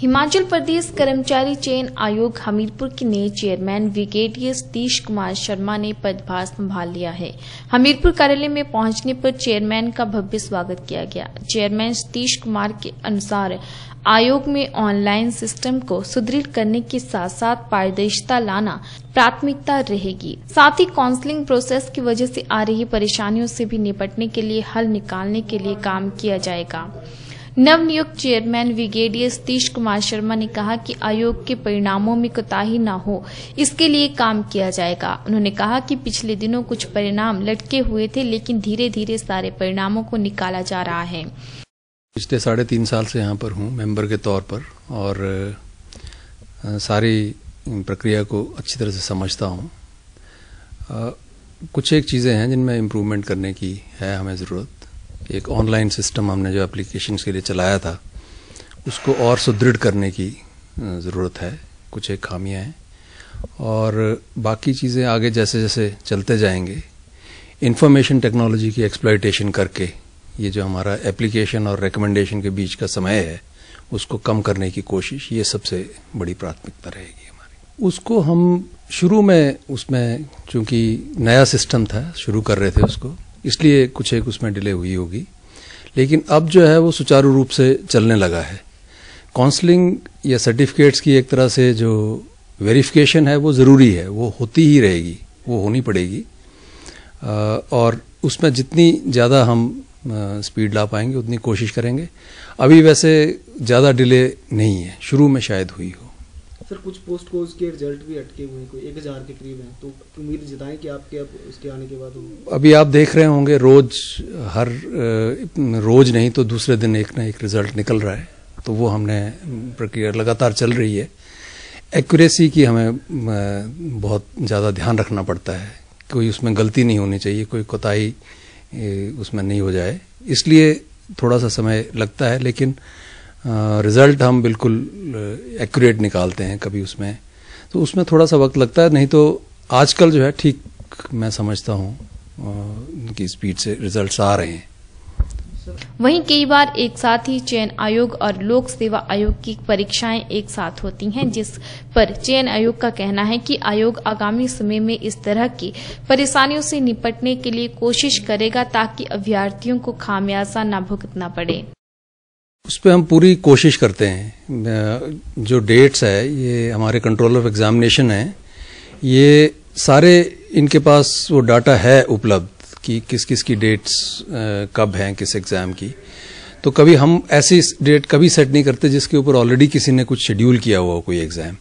हिमाचल प्रदेश कर्मचारी चयन आयोग हमीरपुर के नए चेयरमैन ब्रिगेडियर सतीश कुमार शर्मा ने पदभार संभाल लिया है हमीरपुर कार्यालय में पहुंचने पर चेयरमैन का भव्य स्वागत किया गया चेयरमैन सतीश कुमार के अनुसार आयोग में ऑनलाइन सिस्टम को सुदृढ़ करने के साथ साथ पारदर्शिता लाना प्राथमिकता रहेगी साथ ही काउंसलिंग प्रोसेस की वजह से आ रही परेशानियों से भी निपटने के लिए हल निकालने के लिए काम किया जाएगा नवनियुक्त चेयरमैन ब्रिगेडियर सतीश कुमार शर्मा ने कहा कि आयोग के परिणामों में कोताही न हो इसके लिए काम किया जाएगा उन्होंने कहा कि पिछले दिनों कुछ परिणाम लटके हुए थे लेकिन धीरे धीरे सारे परिणामों को निकाला जा रहा है पिछले साढ़े तीन साल से यहाँ पर हूँ मेंबर के तौर पर और सारी प्रक्रिया को अच्छी तरह से समझता हूँ कुछ एक चीज़ें हैं जिनमें इम्प्रूवमेंट करने की है हमें ज़रूरत एक ऑनलाइन सिस्टम हमने जो एप्लीकेशन के लिए चलाया था उसको और सुदृढ़ करने की ज़रूरत है कुछ एक खामियाँ हैं और बाकी चीज़ें आगे जैसे जैसे चलते जाएंगे इन्फॉर्मेशन टेक्नोलॉजी की एक्सप्लाइटेशन करके ये जो हमारा एप्लीकेशन और रिकमेंडेशन के बीच का समय है उसको कम करने की कोशिश ये सबसे बड़ी प्राथमिकता रहेगी हमारी उसको हम शुरू में उसमें चूंकि नया सिस्टम था शुरू कर रहे थे उसको इसलिए कुछ एक उसमें डिले हुई होगी लेकिन अब जो है वो सुचारू रूप से चलने लगा है काउंसलिंग या सर्टिफिकेट्स की एक तरह से जो वेरिफिकेशन है वो ज़रूरी है वो होती ही रहेगी वो होनी पड़ेगी और उसमें जितनी ज़्यादा हम स्पीड ला पाएंगे उतनी कोशिश करेंगे अभी वैसे ज़्यादा डिले नहीं है शुरू में शायद हुई हो सर कुछ पोस्ट को उसके रिजल्ट भी अटके हुए हैं कोई एक हज़ार के करीब हैं तो उम्मीद जताएं कि आपके अब उसके आने के बाद अभी आप देख रहे होंगे रोज़ हर रोज़ नहीं तो दूसरे दिन एक ना एक रिज़ल्ट निकल रहा है तो वो हमने प्रक्रिया लगातार चल रही है एक्यूरेसी की हमें बहुत ज़्यादा ध्यान रखना पड़ता है कोई उसमें गलती नहीं होनी चाहिए कोई कोताही उसमें नहीं हो जाए इसलिए थोड़ा सा समय लगता है लेकिन रिज़ल्ट हम बिल्कुल एक्यूरेट निकालते हैं कभी उसमें तो उसमें थोड़ा सा वक्त लगता है नहीं तो आजकल जो है ठीक मैं समझता हूँ उनकी स्पीड से रिजल्ट्स आ रहे हैं वहीं कई बार एक साथ ही चयन आयोग और लोक सेवा आयोग की परीक्षाएं एक साथ होती हैं जिस पर चयन आयोग का कहना है कि आयोग आगामी समय में इस तरह की परेशानियों से निपटने के लिए कोशिश करेगा ताकि अभ्यर्थियों को खामियाजा न भुगतना पड़े उस पर हम पूरी कोशिश करते हैं जो डेट्स है ये हमारे कंट्रोल ऑफ एग्जामिनेशन है ये सारे इनके पास वो डाटा है उपलब्ध कि किस किस की डेट्स कब हैं किस एग्ज़ाम की तो कभी हम ऐसी डेट कभी सेट नहीं करते जिसके ऊपर ऑलरेडी किसी ने कुछ शेड्यूल किया हुआ हो कोई एग्ज़ाम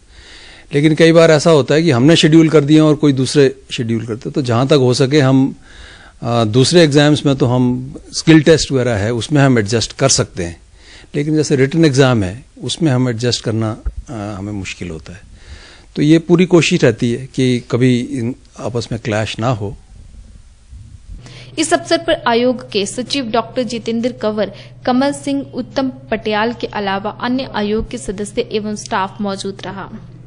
लेकिन कई बार ऐसा होता है कि हमने शेड्यूल कर दिया और कोई दूसरे शेड्यूल करते तो जहाँ तक हो सके हम दूसरे एग्ज़ाम्स में तो हम स्किल टेस्ट वगैरह है उसमें हम एडजस्ट कर सकते हैं लेकिन जैसे रिटर्न एग्ज़ाम है उसमें हम एडजस्ट करना आ, हमें मुश्किल होता है तो ये पूरी कोशिश रहती है कि कभी इन आपस में क्लैश ना हो इस अवसर पर आयोग के सचिव डॉक्टर जितेंद्र कंवर कमल सिंह उत्तम पटियाल के अलावा अन्य आयोग के सदस्य एवं स्टाफ मौजूद रहा